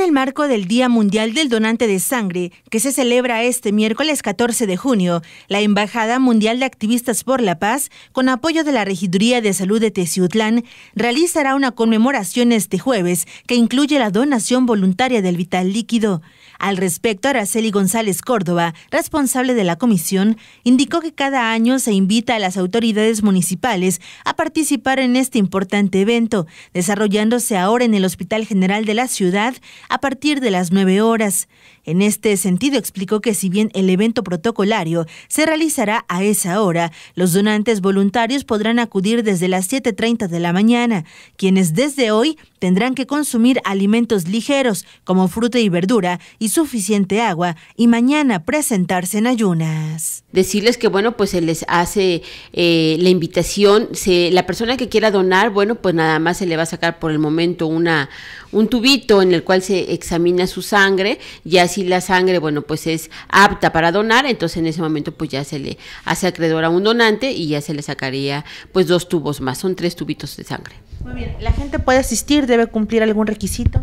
en el marco del Día Mundial del Donante de Sangre, que se celebra este miércoles 14 de junio, la Embajada Mundial de Activistas por la Paz, con apoyo de la Regiduría de Salud de Teciutlán, realizará una conmemoración este jueves que incluye la donación voluntaria del vital líquido. Al respecto, Araceli González Córdoba, responsable de la comisión, indicó que cada año se invita a las autoridades municipales a participar en este importante evento, desarrollándose ahora en el Hospital General de la ciudad a partir de las 9 horas. En este sentido, explicó que si bien el evento protocolario se realizará a esa hora, los donantes voluntarios podrán acudir desde las 7.30 de la mañana, quienes desde hoy tendrán que consumir alimentos ligeros como fruta y verdura y suficiente agua y mañana presentarse en ayunas. Decirles que bueno, pues se les hace eh, la invitación, se, la persona que quiera donar, bueno, pues nada más se le va a sacar por el momento una, un tubito en el cual se examina su sangre, Y así la sangre, bueno, bueno, pues es apta para donar, entonces en ese momento pues ya se le hace acreedor a un donante y ya se le sacaría pues dos tubos más, son tres tubitos de sangre. Muy bien, ¿la gente puede asistir? ¿Debe cumplir algún requisito?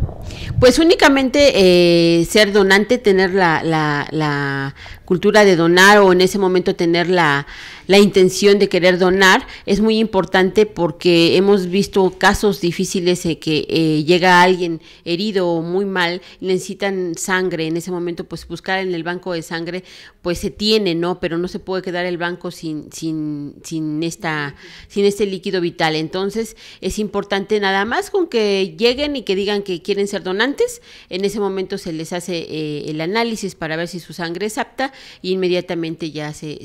Pues únicamente eh, ser donante, tener la, la cultura de donar o en ese momento tener la, la intención de querer donar es muy importante porque hemos visto casos difíciles de que eh, llega alguien herido o muy mal y necesitan sangre. En ese momento, pues buscar en el banco de sangre, pues se tiene, ¿no? Pero no se puede quedar el banco sin, sin, sin, esta, sin este líquido vital. Entonces, es importante nada más con que lleguen y que digan que quieren ser donantes. En ese momento se les hace eh, el análisis para ver si su sangre es apta inmediatamente ya se,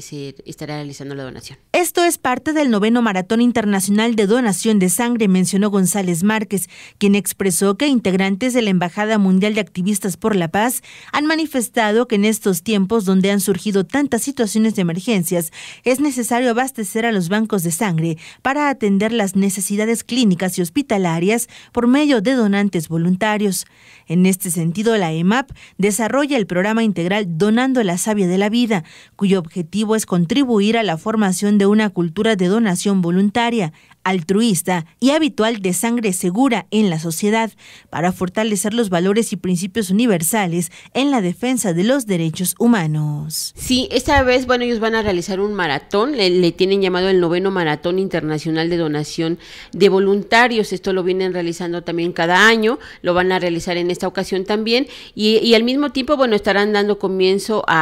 estará realizando la donación. Esto es parte del noveno Maratón Internacional de Donación de Sangre, mencionó González Márquez, quien expresó que integrantes de la Embajada Mundial de Activistas por la Paz han manifestado que en estos tiempos donde han surgido tantas situaciones de emergencias, es necesario abastecer a los bancos de sangre para atender las necesidades clínicas y hospitalarias por medio de donantes voluntarios. En este sentido, la EMAP desarrolla el programa integral Donando la Sabia de la Vida, cuyo objetivo es contribuir a la formación de una cultura de donación voluntaria, altruista y habitual de sangre segura en la sociedad para fortalecer los valores y principios universales en la defensa de los derechos humanos. Sí, esta vez, bueno, ellos van a realizar un maratón, le, tienen llamado el noveno Maratón Internacional de Donación de Voluntarios, esto lo vienen realizando también cada año, lo van a realizar en esta ocasión también y, al mismo tiempo, bueno, estarán dando comienzo a,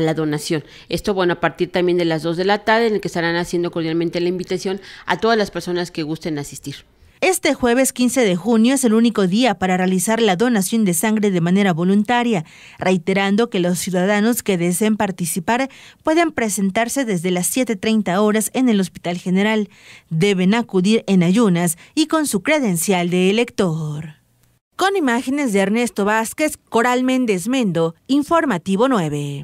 la donación. Esto, bueno, a partir también de las dos de la tarde, en el que estarán haciendo cordialmente la invitación a todos a las personas que gusten asistir. Este jueves 15 de junio es el único día para realizar la donación de sangre de manera voluntaria, reiterando que los ciudadanos que deseen participar pueden presentarse desde las 7.30 horas en el Hospital General. Deben acudir en ayunas y con su credencial de elector. Con imágenes de Ernesto Vázquez, Coral Méndez Mendo, Informativo 9.